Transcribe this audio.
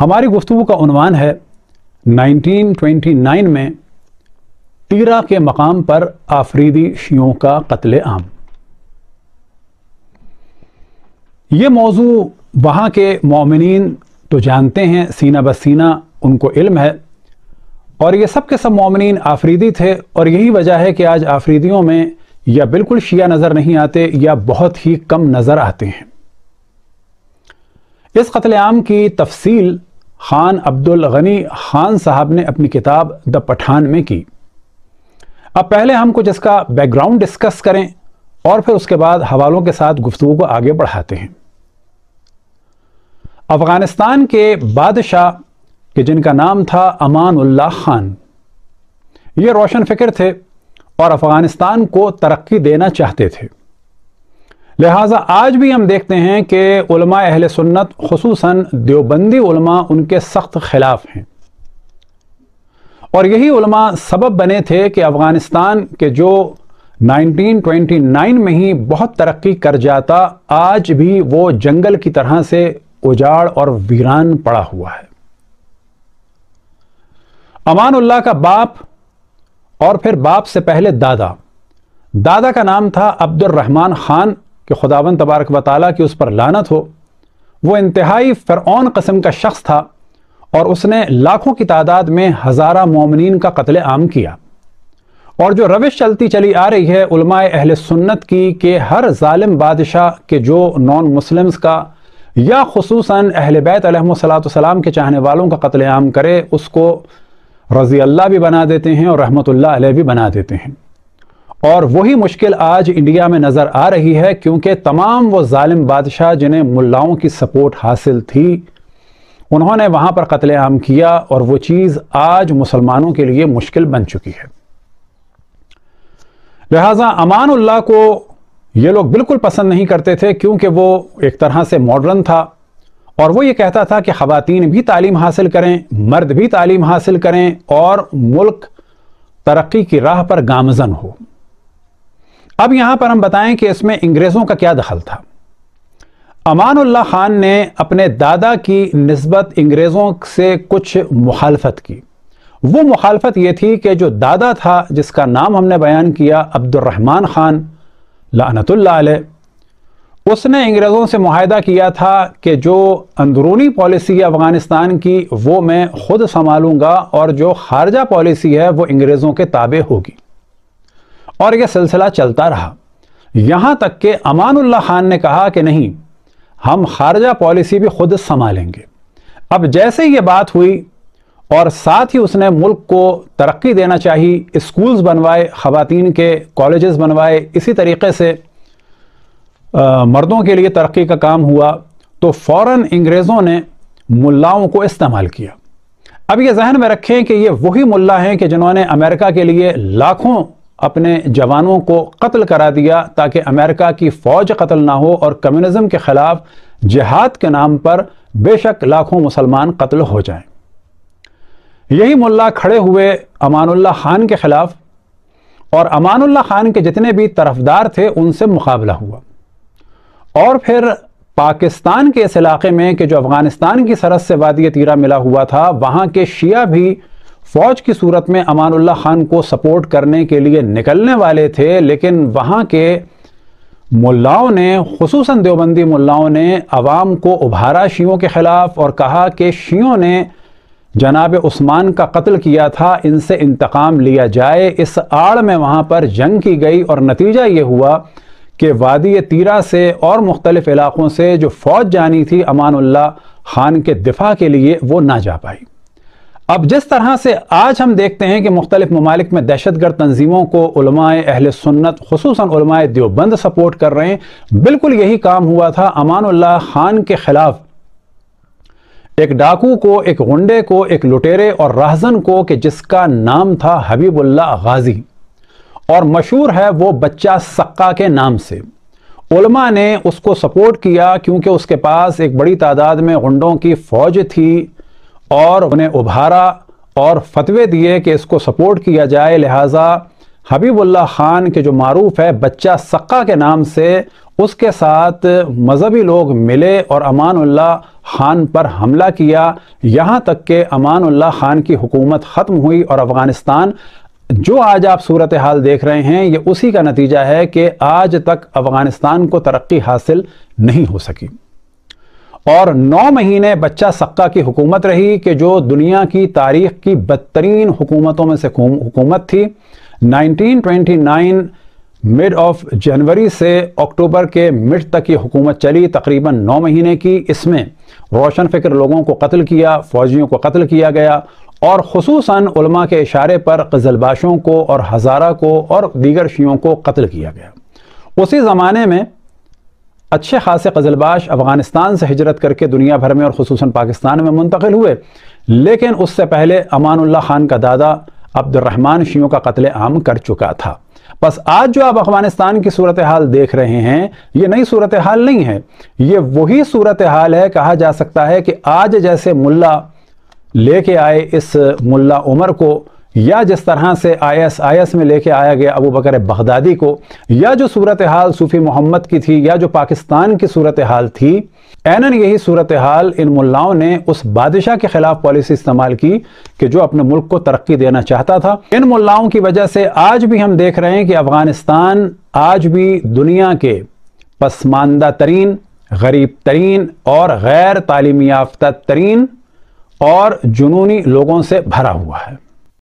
हमारी गुफ्तु का उनवान है 1929 में टीरा के मकाम पर आफरीदी शियों का कत्ल आम ये मौजू वहाँ के ममिन तो जानते हैं सीना ब सीना उनको इल्म है और ये सब के सब ममिन आफरीदी थे और यही वजह है कि आज आफरीदियों में या बिल्कुल शिया नज़र नहीं आते या बहुत ही कम नज़र आते हैं इस कत्लेम की तफसील खान अब्दुल गनी खान साहब ने अपनी किताब द पठान में की अब पहले हम कुछ इसका बैकग्राउंड डिस्कस करें और फिर उसके बाद हवालों के साथ गुफ्तु को आगे बढ़ाते हैं अफगानिस्तान के बादशाह के जिनका नाम था उल्ला खान ये रोशन फिक्र थे और अफ़गानिस्तान को तरक्की देना चाहते थे लिहाजा आज भी हम देखते हैं कि अहल सुन्नत खसूस देवबंदी उलमा उनके सख्त खिलाफ हैं और यही उलमा सबब बने थे कि अफ़गानिस्तान के जो 1929 में ही बहुत तरक्की कर जाता आज भी वो जंगल की तरह से उजाड़ और वीरान पड़ा हुआ है अमान उल्लाह का बाप और फिर बाप से पहले दादा दादा का नाम था अब्दुल रहमान खान कि खुदावन तबारक व की उस पर लानत हो वो इंतहाई फ़रऔन कस्म का शख्स था और उसने लाखों की तादाद में हज़ारा ममिन का कत्ल आम किया और जो रविश चलती चली आ रही है उलमाए अहल सुन्नत की कि हर ालिम बादशाह के जो नॉन मुस्लिम्स का या खसूस अहल बैतम के चाहने वालों का कत्ल आम करे उसको रज़ी अल्लाह भी बना देते हैं और रहमतुल्लाह अलैह भी बना देते हैं और वही मुश्किल आज इंडिया में नज़र आ रही है क्योंकि तमाम वो जालिम बादशाह जिन्हें मुल्लाओं की सपोर्ट हासिल थी उन्होंने वहां पर कत्लेआम किया और वो चीज़ आज मुसलमानों के लिए मुश्किल बन चुकी है लिहाजा अमानुल्लाह को ये लोग बिल्कुल पसंद नहीं करते थे क्योंकि वो एक तरह से मॉडर्न था और वो ये कहता था कि ख़वातीन भी तालीम हासिल करें मर्द भी तालीम हासिल करें और मुल्क तरक्की की राह पर गामजन हो अब यहां पर हम बताएं कि इसमें अंग्रेजों का क्या दखल था अमानुल्लाह खान ने अपने दादा की नस्बत अंग्रेज़ों से कुछ मुखालफत की वो मुखालफत ये थी कि जो दादा था जिसका नाम हमने बयान किया अब्दुलरहमान ख़ान लानतुल्ला उसने अंग्रेज़ों से माहदा किया था कि जो अंदरूनी पॉलिसी है अफ़गानिस्तान की वो मैं खुद संभालूंगा और जो खारजा पॉलिसी है वो अंग्रेज़ों के ताबे होगी और यह सिलसिला चलता रहा यहां तक कि अमानुल्ला खान ने कहा कि नहीं हम खारजा पॉलिसी भी खुद संभालेंगे अब जैसे यह बात हुई और साथ ही उसने मुल्क को तरक्की देना चाहिए स्कूल्स बनवाए खातन के कॉलेजेस बनवाए इसी तरीके से आ, मर्दों के लिए तरक्की का काम हुआ तो फ़ौर अंग्रेज़ों ने मुल्लाओं को इस्तेमाल किया अब ये जहन में रखें कि ये वही मुल्ला हैं कि जिन्होंने अमेरिका के लिए लाखों अपने जवानों को कत्ल करा दिया ताकि अमेरिका की फ़ौज कत्ल ना हो और कम्युनिज्म के ख़िलाफ़ जिहाद के नाम पर बेशक लाखों मुसलमान कत्ल हो जाएं यही मुल्ला खड़े हुए अमानुल्ला ख़ान के ख़िलाफ़ और अमानुल्ला ख़ान के जितने भी तरफदार थे उनसे मुकाबला हुआ और फिर पाकिस्तान के इस इलाके में कि जो अफ़गानिस्तान की सरहद से वादी तीरा मिला हुआ था वहाँ के शिया भी फौज की सूरत में अमानुल्लाह खान को सपोर्ट करने के लिए निकलने वाले थे लेकिन वहाँ के मुल्लाओं ने खसूस देवबंदी मुल्लाओं ने आवाम को उभारा शीयों के ख़िलाफ़ और कहा कि शीयों ने जनाब उस्मान का कत्ल किया था इनसे इंतकाम लिया जाए इस आड़ में वहाँ पर जंग की गई और नतीजा ये हुआ कि वादी तीरा से और मुख्तलिफ इलाक़ों से जो फ़ौज जानी थी अमानुल्लाह खान के दिफा के लिए वो ना जा पाई अब जिस तरह से आज हम देखते हैं कि मुख्तलिफ ममालिक में दहशत गर्द तनजीमों को अहल सुन्नत खसूस देवबंद सपोर्ट कर रहे हैं बिल्कुल यही काम हुआ था अमानुल्लाह खान के खिलाफ एक डाकू को एक गुंडे को एक लुटेरे और राहजन को कि जिसका नाम था हबीबुल्ला गाजी और मशहूर है वो बच्चा सक्का के नाम से उलमा ने उसको सपोर्ट किया क्योंकि उसके पास एक बड़ी तादाद में गुंडों की फौज थी और उन्हें उभारा और फतवे दिए कि इसको सपोर्ट किया जाए लिहाजा हबीबुल्ला ख़ान के जो मरूफ है बच्चा सक्का के नाम से उसके साथ मजहबी लोग मिले और अमानुल्लाह ख़ान पर हमला किया यहाँ तक कि अमानुल्लाह ख़ान की हुकूमत ख़त्म हुई और अफ़गानिस्तान जो आज आप सूरत हाल देख रहे हैं ये उसी का नतीजा है कि आज तक अफ़गानिस्तान को तरक्की हासिल नहीं हो सकी और नौ महीने बच्चा सक्का की हुकूमत रही कि जो दुनिया की तारीख की बदतरीन हुकूमतों में से हुकूमत थी 1929 मिड ऑफ जनवरी से अक्टूबर के मिड तक ये हुकूमत चली तकरीबन नौ महीने की इसमें रोशन फिक्र लोगों को कत्ल किया फौजियों को कत्ल किया गया और खसूस उलमा के इशारे पर कजलबाशों को और हज़ारा को और दीगर शियों को कत्ल किया गया उसी ज़माने में अच्छे खासे गज़लबाश अफ़गानिस्तान से हिजरत करके दुनिया भर में और खसूस पाकिस्तान में मुंतकिल हुए लेकिन उससे पहले अमानुल्ला खान का दादा अब्दुलरहमान शियों का कत्ल आम कर चुका था बस आज जो आप अफगानिस्तान की सूरत हाल देख रहे हैं ये नई सूरत हाल नहीं है ये वही सूरत हाल है कहा जा सकता है कि आज जैसे मुल्ला लेके आए इस मुल्ला उमर को या जिस तरह से आई एस में लेके आया गया अबू बकर बगदादी को या जो सूरत हाल सूफ़ी मोहम्मद की थी या जो पाकिस्तान की सूरत हाल थी एनन यही सूरत हाल इन मुल्लाओं ने उस बादशाह के खिलाफ पॉलिसी इस्तेमाल की कि जो अपने मुल्क को तरक्की देना चाहता था इन मुल्लाओं की वजह से आज भी हम देख रहे हैं कि अफगानिस्तान आज भी दुनिया के पसमानदा तरीन गरीब तरीन और गैर तालीम याफ्ता तरीन और जुनूनी लोगों से भरा हुआ है